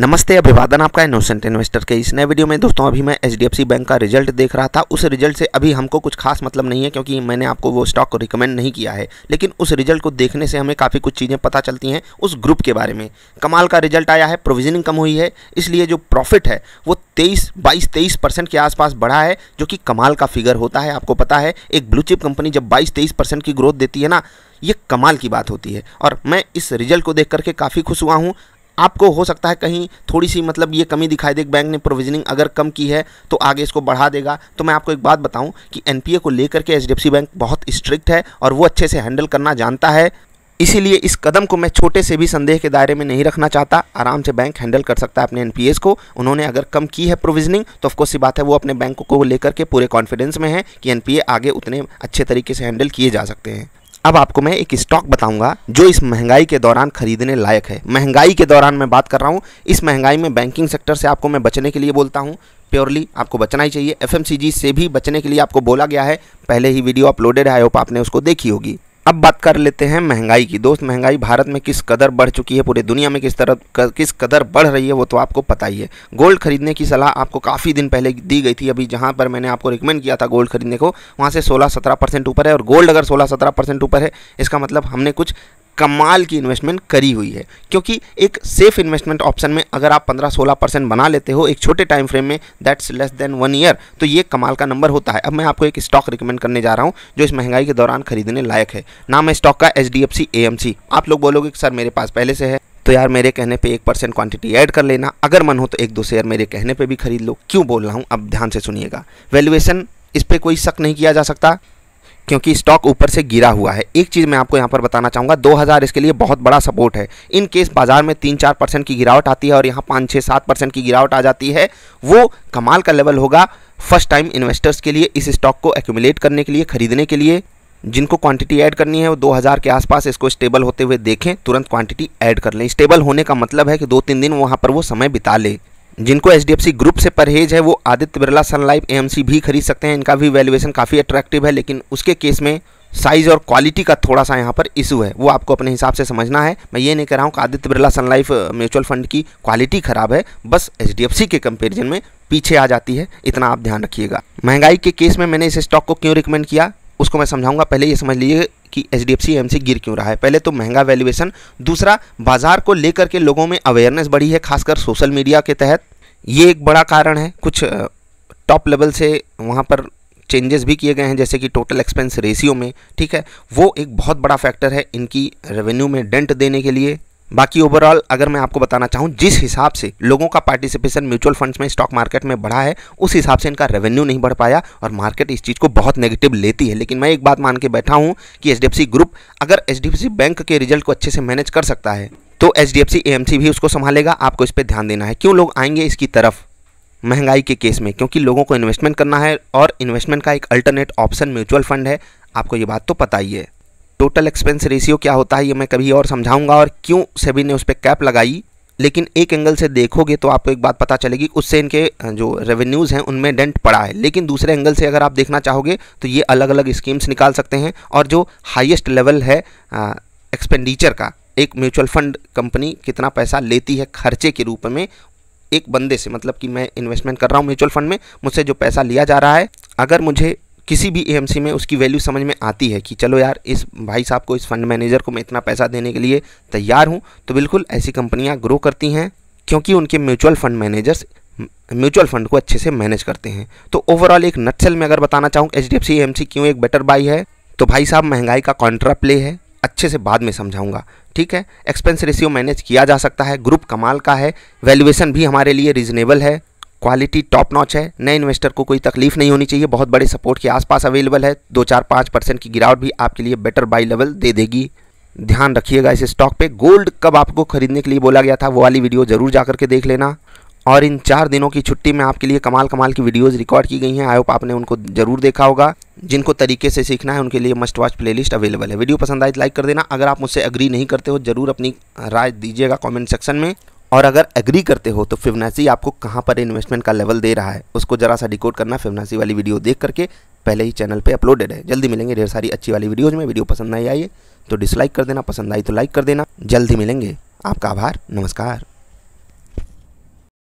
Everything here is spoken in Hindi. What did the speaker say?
नमस्ते अभिवादन आपका इनोसेंट इन्वेस्टर के इस नए वीडियो में दोस्तों अभी मैं एच बैंक का रिजल्ट देख रहा था उस रिजल्ट से अभी हमको कुछ खास मतलब नहीं है क्योंकि मैंने आपको वो स्टॉक को रिकमेंड नहीं किया है लेकिन उस रिजल्ट को देखने से हमें काफ़ी कुछ चीज़ें पता चलती हैं उस ग्रुप के बारे में कमाल का रिजल्ट आया है प्रोविजनिंग कम हुई है इसलिए जो प्रॉफिट है वो तेईस बाईस तेईस परसेंट के आसपास बढ़ा है जो कि कमाल का फिगर होता है आपको पता है एक ब्लू चिप कंपनी जब बाईस तेईस परसेंट की ग्रोथ देती है ना ये कमाल की बात होती है और मैं इस रिजल्ट को देख करके काफ़ी खुश हुआ हूँ आपको हो सकता है कहीं थोड़ी सी मतलब ये कमी दिखाई दे बैंक ने प्रोविजनिंग अगर कम की है तो आगे इसको बढ़ा देगा तो मैं आपको एक बात बताऊं कि एनपीए को लेकर के एच बैंक बहुत स्ट्रिक्ट है और वो अच्छे से हैंडल करना जानता है इसीलिए इस कदम को मैं छोटे से भी संदेह के दायरे में नहीं रखना चाहता आराम से बैंक हैंडल कर सकता है अपने एनपीएस को उन्होंने अगर कम की है प्रोविजनिंग तो ऑफकोर्स सी बात है वो अपने बैंक को लेकर के पूरे कॉन्फिडेंस में है कि एनपीए आगे उतने अच्छे तरीके से हैंडल किए जा सकते हैं अब आपको मैं एक स्टॉक बताऊंगा जो इस महंगाई के दौरान खरीदने लायक है महंगाई के दौरान मैं बात कर रहा हूँ इस महंगाई में बैंकिंग सेक्टर से आपको मैं बचने के लिए बोलता हूँ प्योरली आपको बचना ही चाहिए एफ से भी बचने के लिए आपको बोला गया है पहले ही वीडियो अपलोडेड है आई होप आपने उसको देखी होगी अब बात कर लेते हैं महंगाई की दोस्त महंगाई भारत में किस कदर बढ़ चुकी है पूरे दुनिया में किस तरह किस कदर बढ़ रही है वो तो आपको पता ही है गोल्ड खरीदने की सलाह आपको काफ़ी दिन पहले दी गई थी अभी जहाँ पर मैंने आपको रिकमेंड किया था गोल्ड खरीदने को वहाँ से सोलह सत्रह परसेंट ऊपर है और गोल्ड अगर सोलह सत्रह परसेंट ऊपर है इसका मतलब हमने कुछ कमाल की इन्वेस्टमेंट करी हुई है क्योंकि एक सेफ इन्वेस्टमेंट ऑप्शन में अगर आप 15-16 परसेंट बना लेते हो एक छोटे टाइम फ्रेम में that's less than one year तो ये कमाल का नंबर होता है अब मैं आपको एक स्टॉक रिकमेंड करने जा रहा हूँ जो इस महंगाई के दौरान खरीदने लायक है नाम है स्टॉक का एच डी आप लोग बोलोगे कि सर मेरे पास पहले से है तो यार मेरे कहने पे एक परसेंट क्वांटिटी ऐड कर लेना अगर मन हो तो एक दो शेयर मेरे कहने पे भी खरीद लो क्यों बोल रहा हूँ अब ध्यान से सुनिएगा वैल्यूएशन इस पर कोई शक नहीं किया जा सकता क्योंकि स्टॉक ऊपर से गिरा हुआ है एक चीज़ मैं आपको यहाँ पर बताना चाहूँगा 2000 इसके लिए बहुत बड़ा सपोर्ट है इन केस बाजार में तीन चार परसेंट की गिरावट आती है और यहाँ पाँच छः सात परसेंट की गिरावट आ जाती है वो कमाल का लेवल होगा फर्स्ट टाइम इन्वेस्टर्स के लिए इस स्टॉक को एक्यूमुलेट करने के लिए खरीदने के लिए जिनको क्वांटिटी ऐड करनी है वो 2000 के आसपास इसको स्टेबल होते हुए देखें तुरंत क्वांटिटी ऐड कर लें स्टेबल होने का मतलब है कि दो तीन दिन वहाँ पर वो समय बिता ले जिनको एच ग्रुप से परहेज है वो आदित्य बिरला सनलाइफ सी भी खरीद सकते हैं इनका भी वैल्यूएशन काफ़ी अट्रैक्टिव है लेकिन उसके केस में साइज़ और क्वालिटी का थोड़ा सा यहाँ पर इशू है वो आपको अपने हिसाब से समझना है मैं ये नहीं कह रहा हूँ कि Aditya Birla Sun Life mutual fund की क्वालिटी ख़राब है बस एच के कंपेरिजन में पीछे आ जाती है इतना आप ध्यान रखिएगा महंगाई के केस में मैंने इस स्टॉक को क्यों रिकमेंड किया उसको मैं समझाऊंगा पहले ये समझ लीजिए कि एच डी से गिर क्यों रहा है पहले तो महंगा वैल्यूएशन दूसरा बाजार को लेकर के लोगों में अवेयरनेस बढ़ी है खासकर सोशल मीडिया के तहत ये एक बड़ा कारण है कुछ टॉप लेवल से वहाँ पर चेंजेस भी किए गए हैं जैसे कि टोटल एक्सपेंस रेशियो में ठीक है वो एक बहुत बड़ा फैक्टर है इनकी रेवेन्यू में डेंट देने के लिए बाकी ओवरऑल अगर मैं आपको बताना चाहूँ जिस हिसाब से लोगों का पार्टिसिपेशन म्यूचुअल फंड्स में स्टॉक मार्केट में बढ़ा है उस हिसाब से इनका रेवेन्यू नहीं बढ़ पाया और मार्केट इस चीज़ को बहुत नेगेटिव लेती है लेकिन मैं एक बात मान के बैठा हूँ कि एच ग्रुप अगर एच बैंक के रिजल्ट को अच्छे से मैनेज कर सकता है तो एच डी भी उसको संभालेगा आपको इस पर ध्यान देना है क्यों लोग आएंगे इसकी तरफ महंगाई के केस में क्योंकि लोगों को इन्वेस्टमेंट करना है और इन्वेस्टमेंट का एक अल्टरनेट ऑप्शन म्यूचुअल फंड है आपको ये बात तो पता ही है टोटल एक्सपेंस रेशियो क्या होता है ये मैं कभी और समझाऊंगा और क्यों सेबी ने उस पर कैप लगाई लेकिन एक एंगल से देखोगे तो आपको एक बात पता चलेगी उससे इनके जो रेवेन्यूज़ हैं उनमें डेंट पड़ा है लेकिन दूसरे एंगल से अगर आप देखना चाहोगे तो ये अलग अलग स्कीम्स निकाल सकते हैं और जो हाइएस्ट लेवल है एक्सपेंडिचर का एक म्यूचुअल फंड कंपनी कितना पैसा लेती है खर्चे के रूप में एक बंदे से मतलब कि मैं इन्वेस्टमेंट कर रहा हूँ म्यूचुअल फंड में मुझसे जो पैसा लिया जा रहा है अगर मुझे किसी भी एएमसी में उसकी वैल्यू समझ में आती है कि चलो यार इस भाई साहब को इस फंड मैनेजर को मैं इतना पैसा देने के लिए तैयार हूँ तो बिल्कुल ऐसी कंपनियाँ ग्रो करती हैं क्योंकि उनके mutual fund managers mutual fund को अच्छे से मैनेज करते हैं तो ओवरऑल एक नटसेल में अगर बताना चाहूँ H D F C M C क्यों एक बेटर बाई है तो भाई साहब महंगाई का कॉन्ट्रा प्ले है अच्छे से बाद में समझाऊंगा ठीक है एक्सपेंस रेशियो मैनेज किया जा सकता है ग्रुप कमाल का है वैल्यूएशन भी हमारे लिए रीजनेबल है क्वालिटी टॉप नॉच है नए इन्वेस्टर को कोई तकलीफ नहीं होनी चाहिए बहुत बड़े सपोर्ट के आसपास अवेलेबल है दो चार पाँच परसेंट की गिरावट भी आपके लिए बेटर बाई लेवल दे देगी ध्यान रखिएगा इस स्टॉक पे गोल्ड कब आपको खरीदने के लिए बोला गया था वो वाली वीडियो जरूर जा करके देख लेना और इन चार दिनों की छुट्टी में आपके लिए कमाल कमाल की वीडियोज रिकॉर्ड की गई हैं आई होप आपने उनको जरूर देखा होगा जिनको तरीके से सीखना है उनके लिए मस्ट वॉच प्लेलिस्ट अवेलेबल है वीडियो पसंद आए लाइक तो कर देना अगर आप मुझसे अग्री नहीं करते हो जरूर अपनी राय दीजिएगा कमेंट सेक्शन में और अगर एग्री करते हो तो फिवनासी आपको कहाँ पर इन्वेस्टमेंट का लेवल दे रहा है उसको जरा सा डिकोड करना फिवनासी वाली वीडियो देख करके पहले ही चैनल पे अपलोडेड है जल्दी मिलेंगे ढेर सारी अच्छी वाली वीडियोज़ में वीडियो पसंद नहीं आई है तो डिसलाइक कर देना पसंद आई तो लाइक कर देना जल्दी मिलेंगे आपका आभार नमस्कार